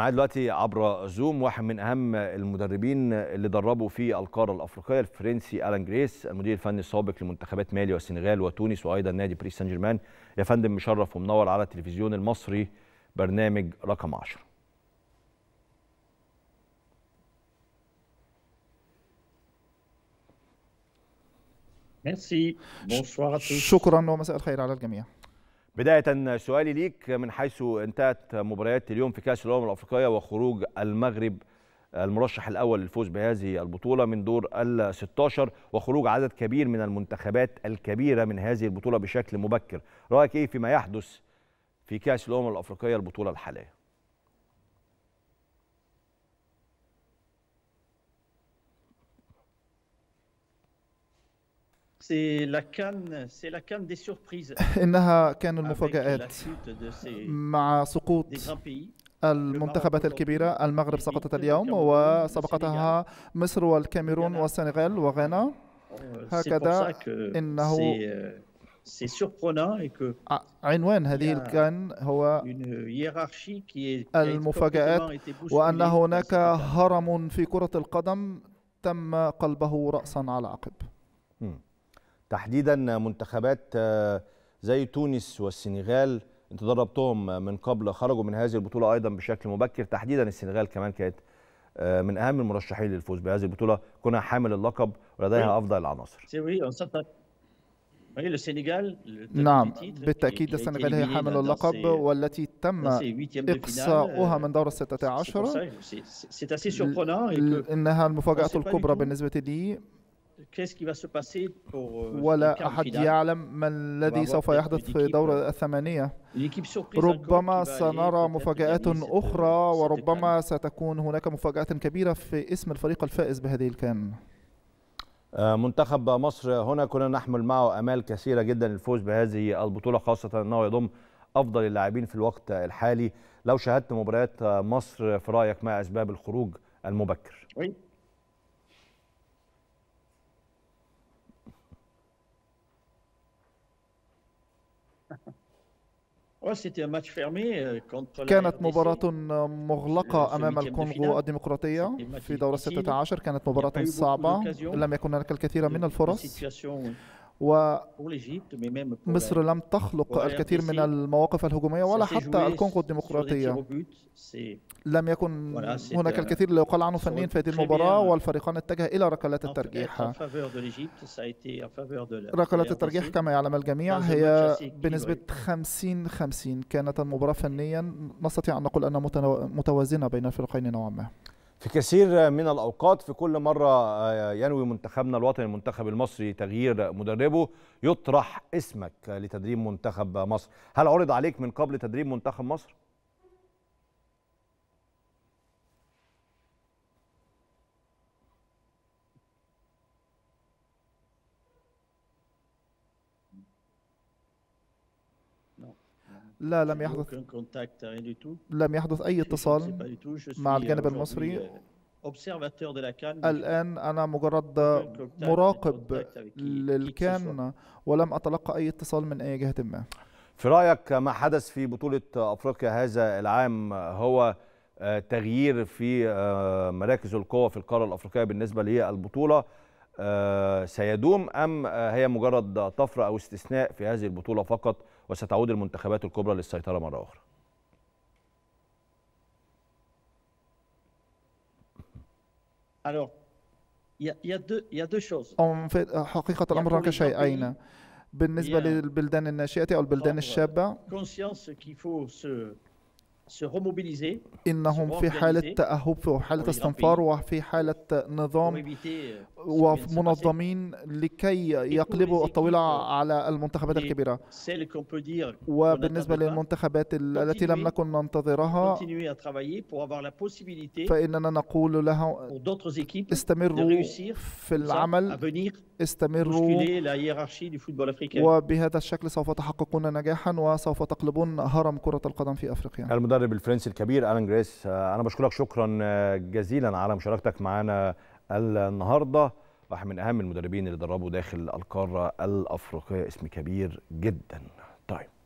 معايا دلوقتي عبر زوم واحد من اهم المدربين اللي دربوا في القاره الافريقيه الفرنسي الان جريس المدير الفني السابق لمنتخبات مالي والسنغال وتونس وايضا نادي باريس سان جيرمان يا فندم مشرف ومنور على التلفزيون المصري برنامج رقم 10 ميرسي بونسوار شكرا ومساء الخير على الجميع بداية سؤالي ليك من حيث انتهت مباريات اليوم في كأس الأمم الأفريقية وخروج المغرب المرشح الأول للفوز بهذه البطولة من دور ال 16 وخروج عدد كبير من المنتخبات الكبيرة من هذه البطولة بشكل مبكر، رأيك إيه فيما يحدث في كأس الأمم الأفريقية البطولة الحالية؟ إنها كان المفاجآت مع سقوط المنتخبات الكبيرة المغرب سقطت اليوم وسبقتها مصر والكاميرون والسنغال وغانا euh, هكذا إنه euh, عنوان هذه الكان هو المفاجآت وأن هناك هرم في كرة القدم تم قلبه رأسا على عقب تحديدا منتخبات آه، زي تونس والسنغال انت دربتهم من قبل خرجوا من هذه البطوله ايضا بشكل مبكر تحديدا السنغال كمان كانت آه، من اهم المرشحين للفوز بهذه البطوله كونها حامل اللقب ولديها افضل العناصر نعم بالتأكيد السنغال هي حامل اللقب والتي تم إقصاؤها من دور الستة عشر إنها المفاجأة الكبرى بالنسبة لي Euh, ولا أحد يعلم ما الذي سوف يحدث في دور الثمانية ربما سنرى مفاجآت أخرى euh, وربما ستكون هناك مفاجآت كبيرة في اسم الفريق الفائز بهذه الكان آه، منتخب مصر هنا كنا نحمل معه امال كثيره جدا للفوز بهذه البطوله خاصه انه يضم افضل اللاعبين في الوقت الحالي لو شاهدت مباريات آه، مصر في رايك ما اسباب الخروج المبكر Euh, كانت مباراة مغلقة أمام الكونغو الديمقراطية في دورة 16 كانت مباراة صعبة لم يكن هناك الكثير من الفرص و مصر لم تخلق الكثير من المواقف الهجومية ولا حتى الكونغو الديمقراطية لم يكن هناك الكثير لا يقال عنه فنيا في هذه المباراة والفريقان اتجه إلى ركلات الترجيح ركلات الترجيح كما يعلم الجميع هي بنسبة 50 50 كانت المباراة فنيا نستطيع أن نقول أنها متوازنة بين الفريقين نوعا ما في كثير من الأوقات في كل مرة آه، ينوي منتخبنا الوطني المنتخب المصري تغيير مدربه يطرح اسمك لتدريب منتخب مصر هل عرض عليك من قبل تدريب منتخب مصر؟ لا لم يعني يحدث لم يحدث أي اتصال مع euh, الجانب المصري euh, الآن أنا مجرد مراقب للكان ولم أتلقى أي اتصال من أي جهة ما في رأيك ما حدث في بطولة أفريقيا هذا العام هو آه، تغيير في آه، مراكز القوة في القارة الأفريقية بالنسبة للبطولة آه، سيدوم أم آه، هي مجرد طفرة أو استثناء في هذه البطولة فقط وستعود المنتخبات الكبرى للسيطرة مرة أخرى أم في حقيقة الأمر هناك شيئين بالنسبة للبلدان الناشئة أو البلدان الشابة إنهم في حالة تأهب وحالة استنفار وفي حالة نظام euh, ومنظمين لكي يقلبوا الطاولة euh, على المنتخبات الكبيرة وبالنسبة للمنتخبات التي لم نكن ننتظرها فإننا نقول لها استمروا في العمل استمروا وبهذا الشكل سوف تحققون نجاحا وسوف تقلبون هرم كرة القدم في أفريقيا المدرب الفرنسي الكبير ألان جريس آه، أنا بشكرك شكرا آه، جزيلا على مشاركتك معنا النهارده واحد من أهم المدربين اللي دربوا داخل القارة الأفريقية اسم كبير جدا طيب